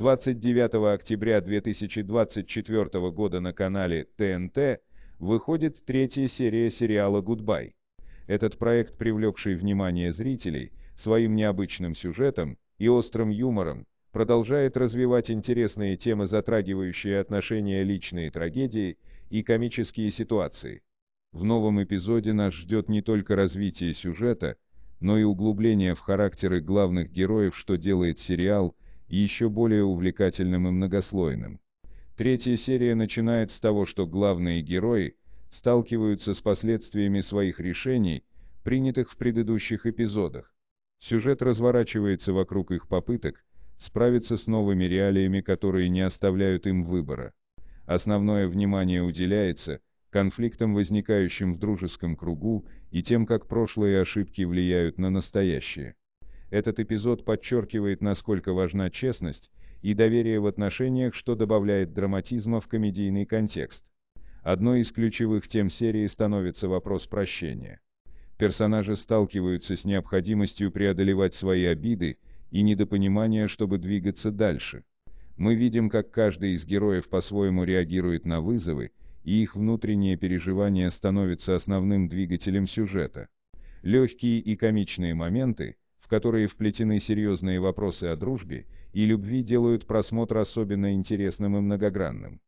29 октября 2024 года на канале ТНТ выходит третья серия сериала «Гудбай». Этот проект, привлекший внимание зрителей, своим необычным сюжетом и острым юмором, продолжает развивать интересные темы, затрагивающие отношения личные трагедии и комические ситуации. В новом эпизоде нас ждет не только развитие сюжета, но и углубление в характеры главных героев, что делает сериал – еще более увлекательным и многослойным. Третья серия начинает с того, что главные герои сталкиваются с последствиями своих решений, принятых в предыдущих эпизодах. Сюжет разворачивается вокруг их попыток справиться с новыми реалиями, которые не оставляют им выбора. Основное внимание уделяется конфликтам, возникающим в дружеском кругу, и тем, как прошлые ошибки влияют на настоящее. Этот эпизод подчеркивает, насколько важна честность и доверие в отношениях, что добавляет драматизма в комедийный контекст. Одной из ключевых тем серии становится вопрос прощения. Персонажи сталкиваются с необходимостью преодолевать свои обиды и недопонимания, чтобы двигаться дальше. Мы видим, как каждый из героев по-своему реагирует на вызовы, и их внутренние переживания становятся основным двигателем сюжета. Легкие и комичные моменты, которые вплетены серьезные вопросы о дружбе и любви делают просмотр особенно интересным и многогранным.